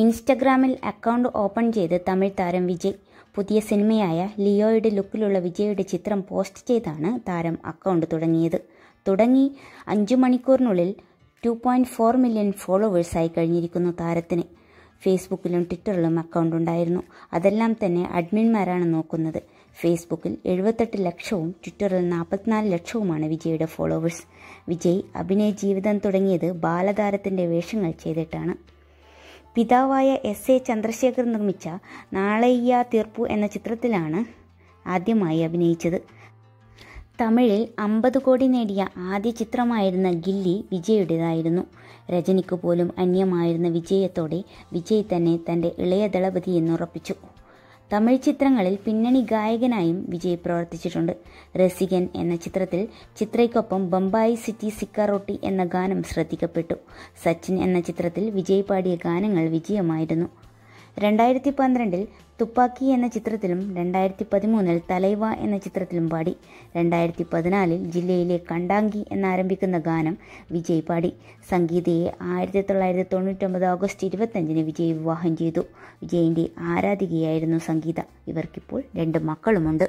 ഇൻസ്റ്റഗ്രാമിൽ account open ചെയ്ത് തമിഴ് താരം വിജയ് പുതിയ സിനിമയായ ലിയോയുടെ ലുക്കിലുള്ള വിജയുടെ ചിത്രം പോസ്റ്റ് ചെയ്താണ് താരം അക്കൗണ്ട് തുടങ്ങിയത് തുടങ്ങി അഞ്ചു മണിക്കൂറിനുള്ളിൽ ടു പോയിൻറ്റ് ഫോർ മില്യൺ ഫോളോവേഴ്സായി കഴിഞ്ഞിരിക്കുന്നു താരത്തിന് ഫേസ്ബുക്കിലും ട്വിറ്ററിലും അക്കൗണ്ട് ഉണ്ടായിരുന്നു അതെല്ലാം തന്നെ അഡ്മിൻമാരാണ് നോക്കുന്നത് ഫേസ്ബുക്കിൽ എഴുപത്തെട്ട് ലക്ഷവും ട്വിറ്ററിൽ നാൽപ്പത്തിനാല് ലക്ഷവുമാണ് വിജയുടെ ഫോളോവേഴ്സ് വിജയ് അഭിനയ ജീവിതം തുടങ്ങിയത് ബാലതാരത്തിൻ്റെ വേഷങ്ങൾ ചെയ്തിട്ടാണ് പിതാവായ എസ് എ ചന്ദ്രശേഖർ നിർമ്മിച്ച നാളെയ്യ തീർപ്പു എന്ന ചിത്രത്തിലാണ് ആദ്യമായി അഭിനയിച്ചത് തമിഴിൽ അമ്പത് കോടി നേടിയ ആദ്യ ചിത്രമായിരുന്ന ഗില്ലി വിജയുടേതായിരുന്നു രജനിക്ക് പോലും അന്യമായിരുന്ന വിജയത്തോടെ വിജയ് തന്നെ തൻ്റെ ഇളയ ദളപതി എന്നുറപ്പിച്ചു തമിഴ് ചിത്രങ്ങളിൽ പിന്നണി ഗായകനായും വിജയ് പ്രവർത്തിച്ചിട്ടുണ്ട് രസികൻ എന്ന ചിത്രത്തിൽ ചിത്രയ്ക്കൊപ്പം ബംബായി സിറ്റി സിക്കാറോട്ടി എന്ന ഗാനം ശ്രദ്ധിക്കപ്പെട്ടു സച്ചിൻ എന്ന ചിത്രത്തിൽ വിജയ് പാടിയ ഗാനങ്ങൾ വിജയമായിരുന്നു രണ്ടായിരത്തി പന്ത്രണ്ടിൽ തുപ്പാക്കി എന്ന ചിത്രത്തിലും രണ്ടായിരത്തി പതിമൂന്നിൽ തലൈവ എന്ന ചിത്രത്തിലും പാടി രണ്ടായിരത്തി പതിനാലിൽ ജില്ലയിലെ കണ്ടാങ്കി എന്നാരംഭിക്കുന്ന ഗാനം വിജയ് പാടി സംഗീതയെ ആയിരത്തി തൊള്ളായിരത്തി തൊണ്ണൂറ്റൊമ്പത് ഓഗസ്റ്റ് ഇരുപത്തഞ്ചിന് വിജയ് വിവാഹം ചെയ്തു വിജയിൻ്റെ ആരാധികയായിരുന്നു സംഗീത ഇവർക്കിപ്പോൾ രണ്ട് മക്കളുമുണ്ട്